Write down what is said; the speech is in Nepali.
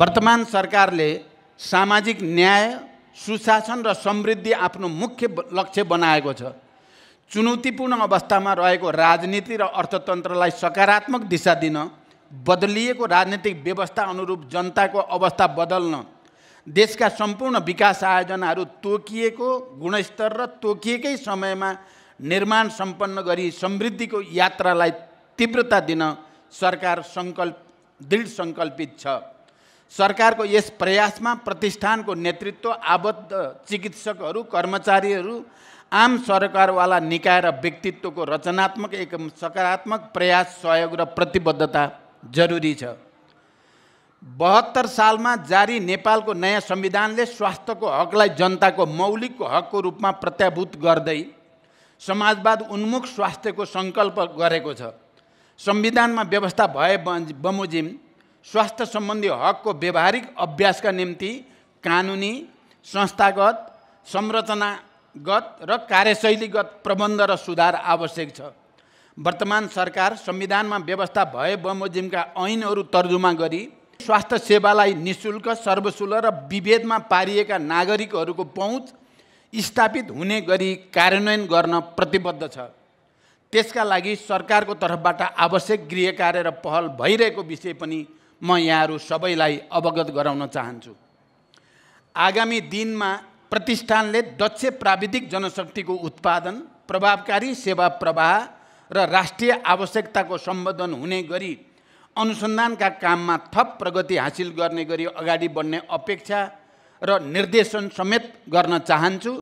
वर्तमान सरकारले सामाजिक न्याय सुशासन र समृद्धि आफ्नो मुख्य लक्ष्य बनाएको छ चुनौतीपूर्ण अवस्थामा रहेको राजनीति र अर्थतन्त्रलाई सकारात्मक दिशा दिन बदलिएको राजनीतिक व्यवस्था अनुरूप जनताको अवस्था बदल्न देशका सम्पूर्ण विकास आयोजनाहरू तोकिएको गुणस्तर र तोकिएकै समयमा निर्माण सम्पन्न गरी समृद्धिको यात्रालाई तीव्रता दिन सरकार सङ्कल्प दृढ सङ्कल्पित छ सरकारको यस प्रयासमा प्रतिष्ठानको नेतृत्व आबद्ध चिकित्सकहरू कर्मचारीहरू आम सरकारवाला निकाय र व्यक्तित्वको रचनात्मक एक सकारात्मक प्रयास सहयोग र प्रतिबद्धता जरुरी छ बहत्तर सालमा जारी नेपालको नयाँ संविधानले स्वास्थ्यको हकलाई जनताको मौलिक हकको रूपमा प्रत्याभूत गर्दै समाजवाद उन्मुख स्वास्थ्यको सङ्कल्प गरेको छ संविधानमा व्यवस्था भए बमोजिम स्वास्थ्य सम्बन्धी हकको व्यवहारिक अभ्यासका निम्ति कानुनी संस्थागत संरचनागत र कार्यशैलीगत प्रबन्ध र सुधार आवश्यक छ वर्तमान सरकार संविधानमा व्यवस्था भए बमोजिमका ऐनहरू तर्जुमा गरी स्वास्थ्य सेवालाई निशुल्क सर्वशुल्क र विभेदमा पारिएका नागरिकहरूको पहुँच स्थापित हुने गरी कार्यान्वयन गर्न प्रतिबद्ध छ त्यसका लागि सरकारको तर्फबाट आवश्यक गृह कार्य र पहल भइरहेको विषय पनि म यहाँहरू सबैलाई अवगत गराउन चाहन्छु आगामी दिनमा प्रतिष्ठानले दक्ष प्राविधिक जनशक्तिको उत्पादन प्रभावकारी सेवा प्रवाह र राष्ट्रिय आवश्यकताको सम्बोधन हुने गरी अनुसन्धानका काममा थप प्रगति हासिल गर्ने गरी अगाडि बढ्ने अपेक्षा र निर्देशन समेत गर्न चाहन्छु